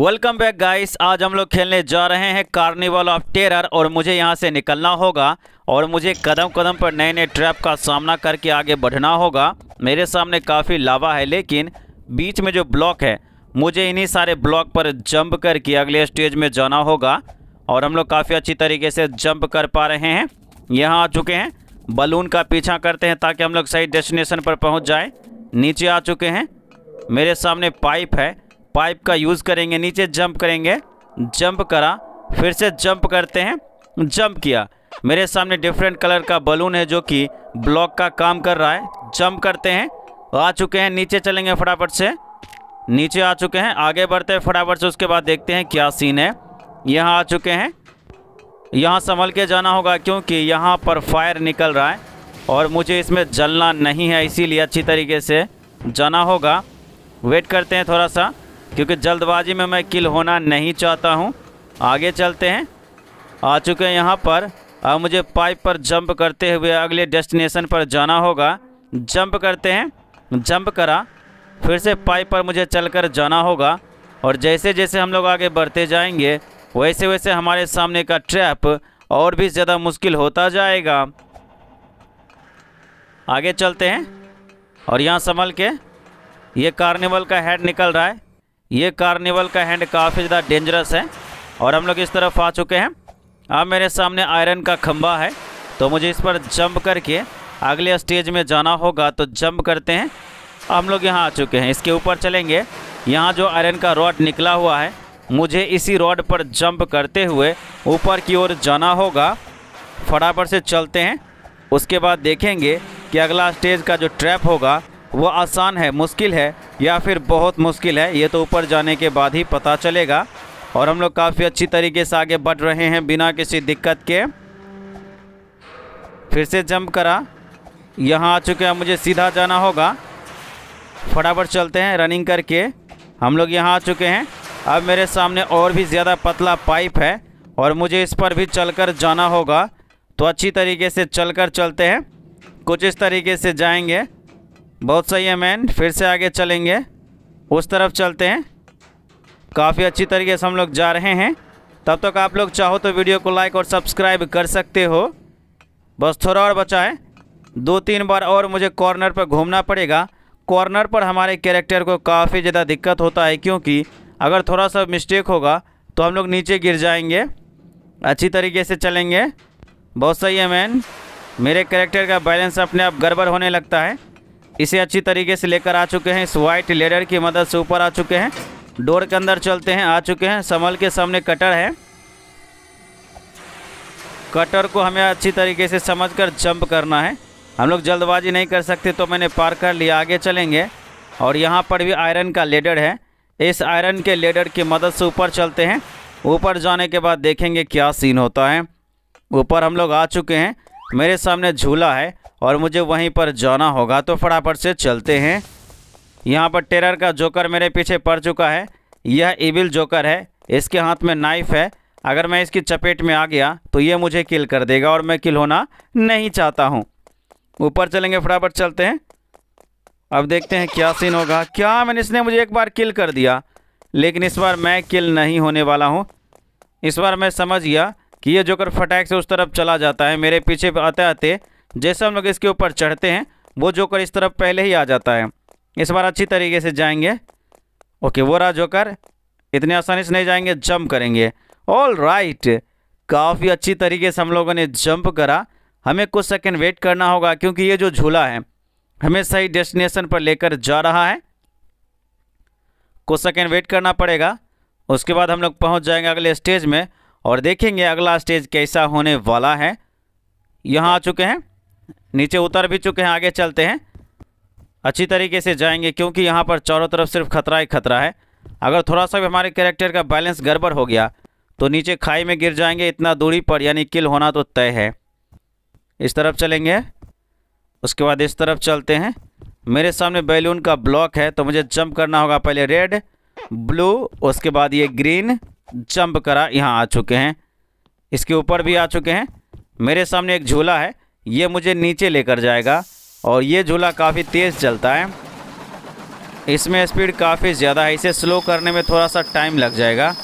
Welcome back guys आज हम लोग खेलने जा रहे हैं कार्निवल ऑफ टेरर और मुझे यहाँ से निकलना होगा और मुझे कदम कदम पर नए नए ट्रैप का सामना करके आगे बढ़ना होगा मेरे सामने काफ़ी लावा है लेकिन बीच में जो ब्लॉक है मुझे इन्हीं सारे ब्लॉक पर जंप करके अगले स्टेज में जाना होगा और हम लोग काफ़ी अच्छी तरीके से जंप कर पा रहे हैं यहाँ आ चुके हैं बलून का पीछा करते हैं ताकि हम लोग सही डेस्टिनेशन पर पहुँच जाएँ नीचे आ चुके हैं मेरे सामने पाइप है पाइप का यूज़ करेंगे नीचे जंप करेंगे जंप करा फिर से जंप करते हैं जंप किया मेरे सामने डिफरेंट कलर का बलून है जो कि ब्लॉक का काम कर रहा है जंप करते हैं आ चुके हैं नीचे चलेंगे फटाफट से नीचे आ चुके हैं आगे बढ़ते हैं फटाफट से उसके बाद देखते हैं क्या सीन है यहाँ आ चुके हैं यहाँ संभल के जाना होगा क्योंकि यहाँ पर फायर निकल रहा है और मुझे इसमें जलना नहीं है इसीलिए अच्छी तरीके से जाना होगा वेट करते हैं थोड़ा सा क्योंकि जल्दबाजी में मैं किल होना नहीं चाहता हूँ आगे चलते हैं आ चुके हैं यहाँ पर अब मुझे पाइप पर जंप करते हुए अगले डेस्टिनेशन पर जाना होगा जंप करते हैं जंप करा फिर से पाइप पर मुझे चलकर जाना होगा और जैसे जैसे हम लोग आगे बढ़ते जाएंगे वैसे वैसे हमारे सामने का ट्रैप और भी ज़्यादा मुश्किल होता जाएगा आगे चलते हैं और यहाँ संभल के ये कार्निवल का हेड निकल रहा है ये कार्निवल का हैंड काफ़ी ज़्यादा डेंजरस है और हम लोग इस तरफ आ चुके हैं अब मेरे सामने आयरन का खम्बा है तो मुझे इस पर जंप करके अगले स्टेज में जाना होगा तो जंप करते हैं हम लोग यहाँ आ चुके हैं इसके ऊपर चलेंगे यहाँ जो आयरन का रॉड निकला हुआ है मुझे इसी रॉड पर जंप करते हुए ऊपर की ओर जाना होगा फटाफट से चलते हैं उसके बाद देखेंगे कि अगला स्टेज का जो ट्रैप होगा वो आसान है मुश्किल है या फिर बहुत मुश्किल है ये तो ऊपर जाने के बाद ही पता चलेगा और हम लोग काफ़ी अच्छी तरीके से आगे बढ़ रहे हैं बिना किसी दिक्कत के फिर से जंप करा यहाँ आ चुके हैं मुझे सीधा जाना होगा फटाफट चलते हैं रनिंग करके हम लोग यहाँ आ चुके हैं अब मेरे सामने और भी ज़्यादा पतला पाइप है और मुझे इस पर भी चलकर जाना होगा तो अच्छी तरीके से चलकर चलते हैं कुछ इस तरीके से जाएंगे बहुत सही है मैन फिर से आगे चलेंगे उस तरफ चलते हैं काफ़ी अच्छी तरीके से हम लोग जा रहे हैं तब तक आप लोग चाहो तो वीडियो को लाइक और सब्सक्राइब कर सकते हो बस थोड़ा और बचा है दो तीन बार और मुझे कॉर्नर पर घूमना पड़ेगा कॉर्नर पर हमारे कैरेक्टर को काफ़ी ज़्यादा दिक्कत होता है क्योंकि अगर थोड़ा सा मिस्टेक होगा तो हम लोग नीचे गिर जाएंगे अच्छी तरीके से चलेंगे बहुत सही है मैन मेरे कैरेक्टर का बैलेंस अपने आप गड़बड़ होने लगता है इसे अच्छी तरीके से लेकर आ चुके हैं इस व्हाइट लेडर की मदद से ऊपर आ चुके हैं डोर के अंदर चलते हैं आ चुके हैं संभल के सामने कटर है कटर को हमें अच्छी तरीके से समझकर जंप करना है हम लोग जल्दबाजी नहीं कर सकते तो मैंने पार कर लिया आगे चलेंगे और यहाँ पर भी आयरन का लेडर है इस आयरन के लेडर की मदद से ऊपर चलते हैं ऊपर जाने के बाद देखेंगे क्या सीन होता है ऊपर हम लोग आ चुके हैं मेरे सामने झूला है और मुझे वहीं पर जाना होगा तो फटाफट से चलते हैं यहाँ पर टेरर का जोकर मेरे पीछे पड़ चुका है यह इविल जोकर है इसके हाथ में नाइफ़ है अगर मैं इसकी चपेट में आ गया तो ये मुझे किल कर देगा और मैं किल होना नहीं चाहता हूँ ऊपर चलेंगे फटाफट चलते हैं अब देखते हैं क्या सीन होगा क्या मैंने इसने मुझे एक बार किल कर दिया लेकिन इस बार मैं किल नहीं होने वाला हूँ इस बार मैं समझ गया कि ये जोकर फटाक से उस तरफ चला जाता है मेरे पीछे आते आते जैसे हम लोग इसके ऊपर चढ़ते हैं वो जोकर इस तरफ पहले ही आ जाता है इस बार अच्छी तरीके से जाएंगे ओके वो रहा जोकर इतने आसानी से नहीं जाएंगे जंप करेंगे ऑल राइट right. काफ़ी अच्छी तरीके से हम लोगों ने जंप करा हमें कुछ सेकेंड वेट करना होगा क्योंकि ये जो झूला है हमें सही डेस्टिनेशन पर लेकर जा रहा है कुछ सेकेंड वेट करना पड़ेगा उसके बाद हम लोग पहुंच जाएंगे अगले स्टेज में और देखेंगे अगला स्टेज कैसा होने वाला है यहाँ आ चुके हैं नीचे उतर भी चुके हैं आगे चलते हैं अच्छी तरीके से जाएंगे क्योंकि यहाँ पर चारों तरफ सिर्फ खतरा ही खतरा है अगर थोड़ा सा भी हमारे कैरेक्टर का बैलेंस गड़बड़ हो गया तो नीचे खाई में गिर जाएंगे इतना दूरी पर यानी किल होना तो तय है इस तरफ चलेंगे उसके बाद इस तरफ चलते हैं मेरे सामने बैलून का ब्लॉक है तो मुझे जंप करना होगा पहले रेड ब्लू उसके बाद ये ग्रीन जंप करा यहाँ आ चुके हैं इसके ऊपर भी आ चुके हैं मेरे सामने एक झूला है ये मुझे नीचे लेकर जाएगा और ये झूला काफ़ी तेज़ चलता है इसमें स्पीड काफ़ी ज़्यादा है इसे स्लो करने में थोड़ा सा टाइम लग जाएगा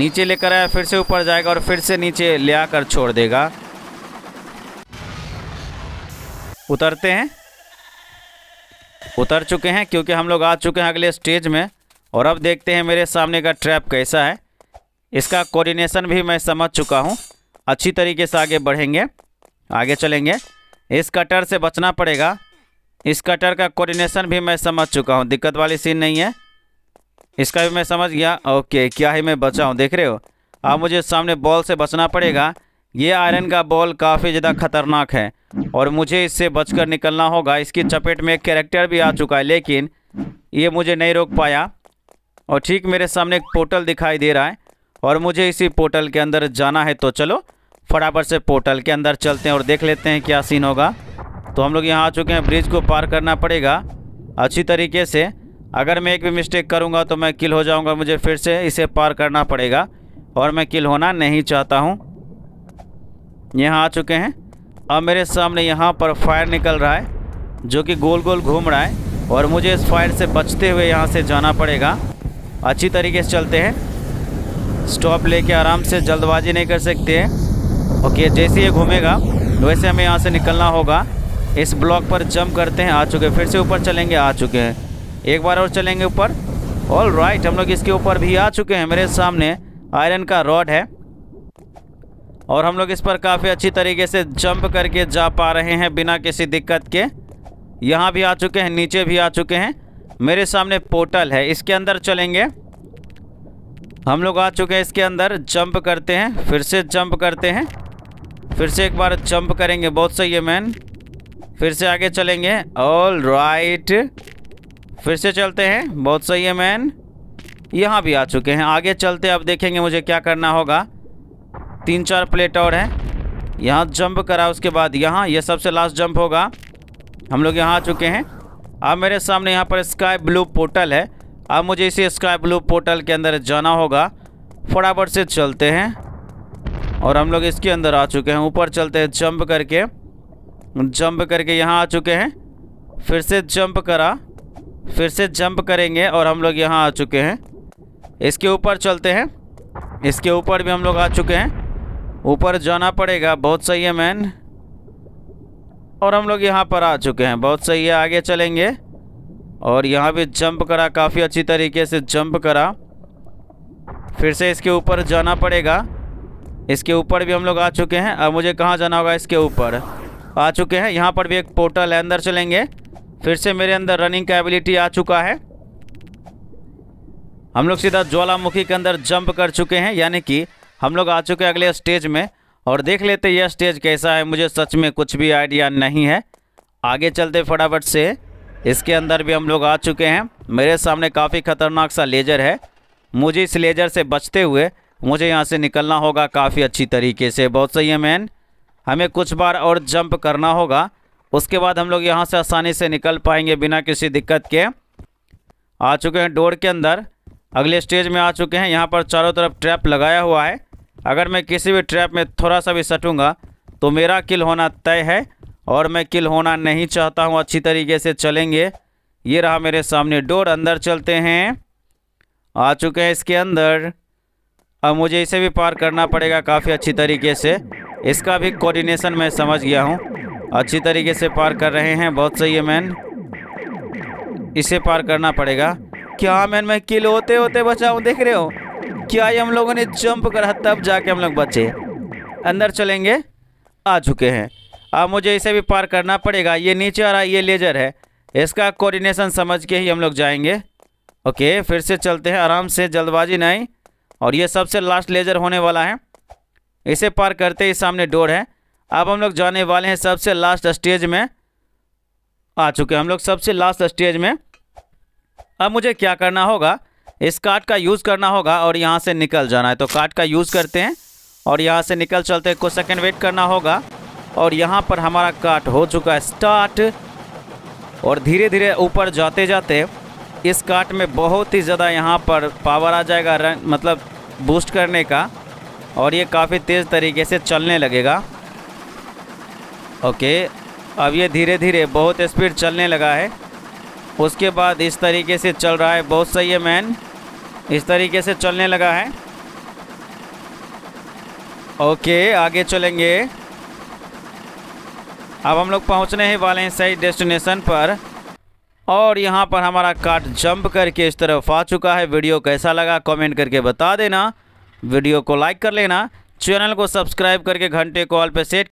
नीचे लेकर आया फिर से ऊपर जाएगा और फिर से नीचे ले आकर छोड़ देगा उतरते हैं उतर चुके हैं क्योंकि हम लोग आ चुके हैं अगले स्टेज में और अब देखते हैं मेरे सामने का ट्रैप कैसा है इसका कोऑर्डिनेशन भी मैं समझ चुका हूँ अच्छी तरीके से आगे बढ़ेंगे आगे चलेंगे इस कटर से बचना पड़ेगा इस कटर का कोऑर्डिनेशन भी मैं समझ चुका हूँ दिक्कत वाली सीन नहीं है इसका भी मैं समझ गया ओके क्या ही मैं बचा हूँ देख रहे हो अब मुझे सामने बॉल से बचना पड़ेगा ये आयरन का बॉल काफ़ी ज़्यादा खतरनाक है और मुझे इससे बचकर निकलना होगा इसकी चपेट में एक कैरेक्टर भी आ चुका है लेकिन ये मुझे नहीं रोक पाया और ठीक मेरे सामने एक पोर्टल दिखाई दे रहा है और मुझे इसी पोर्टल के अंदर जाना है तो चलो फटाफट से पोर्टल के अंदर चलते हैं और देख लेते हैं क्या सीन होगा तो हम लोग यहाँ आ चुके हैं ब्रिज को पार करना पड़ेगा अच्छी तरीके से अगर मैं एक भी मिस्टेक करूँगा तो मैं किल हो जाऊँगा मुझे फिर से इसे पार करना पड़ेगा और मैं किल होना नहीं चाहता हूँ यहाँ आ चुके हैं अब मेरे सामने यहाँ पर फायर निकल रहा है जो कि गोल गोल घूम रहा है और मुझे इस फायर से बचते हुए यहाँ से जाना पड़ेगा अच्छी तरीके से चलते हैं स्टॉप लेके आराम से जल्दबाजी नहीं कर सकते ओके जैसे ये घूमेगा वैसे हमें यहाँ से निकलना होगा इस ब्लॉक पर जंप करते हैं आ चुके फिर से ऊपर चलेंगे आ चुके हैं एक बार और चलेंगे ऊपर ऑल राइट हम लोग इसके ऊपर भी आ चुके हैं मेरे सामने आयरन का रॉड है और हम लोग इस पर काफ़ी अच्छी तरीके से जंप करके जा पा रहे हैं बिना किसी दिक्कत के यहाँ भी आ चुके हैं नीचे भी आ चुके हैं मेरे सामने पोर्टल है इसके अंदर चलेंगे हम लोग आ चुके हैं इसके अंदर जंप करते हैं फिर से जंप करते हैं फिर से एक बार जंप करेंगे बहुत सही है मैन फिर से आगे चलेंगे ऑल राइट फिर से चलते हैं बहुत सही है मैन यहाँ भी आ चुके हैं आगे चलते अब देखेंगे मुझे क्या करना होगा तीन चार प्लेट और हैं यहाँ जंप करा उसके बाद यहाँ यह सबसे लास्ट जंप होगा हम लोग यहाँ आ चुके हैं अब मेरे सामने यहाँ पर स्काई ब्लू पोर्टल है अब मुझे इसी स्काई ब्लू पोर्टल के अंदर जाना होगा फटाफट से चलते हैं और हम लोग इसके अंदर आ चुके हैं ऊपर चलते हैं जंप करके जंप करके यहाँ आ चुके हैं फिर से जंप करा फिर से जंप करेंगे और हम लोग यहाँ आ चुके हैं इसके ऊपर चलते हैं इसके ऊपर भी हम लोग आ चुके हैं ऊपर जाना पड़ेगा बहुत सही है मैन और हम लोग यहाँ पर आ चुके हैं बहुत सही है आगे चलेंगे और यहाँ पे जंप करा काफ़ी अच्छी तरीके से जंप करा फिर से इसके ऊपर जाना पड़ेगा इसके ऊपर भी हम लोग आ चुके हैं अब मुझे कहाँ जाना होगा इसके ऊपर आ चुके हैं यहाँ पर भी एक पोर्टल है अंदर चलेंगे फिर से मेरे अंदर रनिंग का एबिलिटी आ चुका है हम लोग सीधा ज्वालामुखी के अंदर जंप कर चुके हैं यानी कि हम लोग आ चुके हैं अगले स्टेज में और देख लेते यह स्टेज कैसा है मुझे सच में कुछ भी आइडिया नहीं है आगे चलते फटाफट से इसके अंदर भी हम लोग आ चुके हैं मेरे सामने काफ़ी ख़तरनाक सा लेजर है मुझे इस लेजर से बचते हुए मुझे यहाँ से निकलना होगा काफ़ी अच्छी तरीके से बहुत सही है मैन हमें कुछ बार और जंप करना होगा उसके बाद हम लोग यहाँ से आसानी से निकल पाएंगे बिना किसी दिक्कत के आ चुके हैं डोर के अंदर अगले स्टेज में आ चुके हैं यहाँ पर चारों तरफ ट्रैप लगाया हुआ है अगर मैं किसी भी ट्रैप में थोड़ा सा भी सटूँगा तो मेरा किल होना तय है और मैं किल होना नहीं चाहता हूँ अच्छी तरीके से चलेंगे ये रहा मेरे सामने डोर अंदर चलते हैं आ चुके हैं इसके अंदर अब मुझे इसे भी पार करना पड़ेगा काफ़ी अच्छी तरीके से इसका भी कोऑर्डिनेशन मैं समझ गया हूँ अच्छी तरीके से पार कर रहे हैं बहुत सही है मैन इसे पार करना पड़ेगा क्या मैन मैं किल होते होते बचा हूँ देख रहे हो क्या ये हम लोगों ने जंप करा तब जाके हम लोग बचे अंदर चलेंगे आ चुके हैं अब मुझे इसे भी पार करना पड़ेगा ये नीचे आ रहा है ये लेजर है इसका कोऑर्डिनेशन समझ के ही हम लोग जाएंगे ओके फिर से चलते हैं आराम से जल्दबाजी नहीं और ये सबसे लास्ट लेजर होने वाला है इसे पार करते ही सामने डोर है अब हम लोग जाने वाले हैं सबसे लास्ट स्टेज में आ चुके हम लोग सबसे लास्ट स्टेज में अब मुझे क्या करना होगा इस कार्ड का यूज़ करना होगा और यहाँ से निकल जाना है तो कार्ड का यूज़ करते हैं और यहाँ से निकल चलते कुछ सेकंड वेट करना होगा और यहाँ पर हमारा काट हो चुका है स्टार्ट और धीरे धीरे ऊपर जाते जाते इस काट में बहुत ही ज़्यादा यहाँ पर पावर आ जाएगा रन मतलब बूस्ट करने का और ये काफ़ी तेज़ तरीके से चलने लगेगा ओके अब ये धीरे धीरे बहुत स्पीड चलने लगा है उसके बाद इस तरीके से चल रहा है बहुत सही है मैन इस तरीके से चलने लगा है ओके आगे चलेंगे अब हम लोग पहुँचने ही वाले हैं सही डेस्टिनेशन पर और यहाँ पर हमारा कार्ट जंप करके इस तरफ आ चुका है वीडियो कैसा लगा कमेंट करके बता देना वीडियो को लाइक कर लेना चैनल को सब्सक्राइब करके घंटे कॉल पे सेट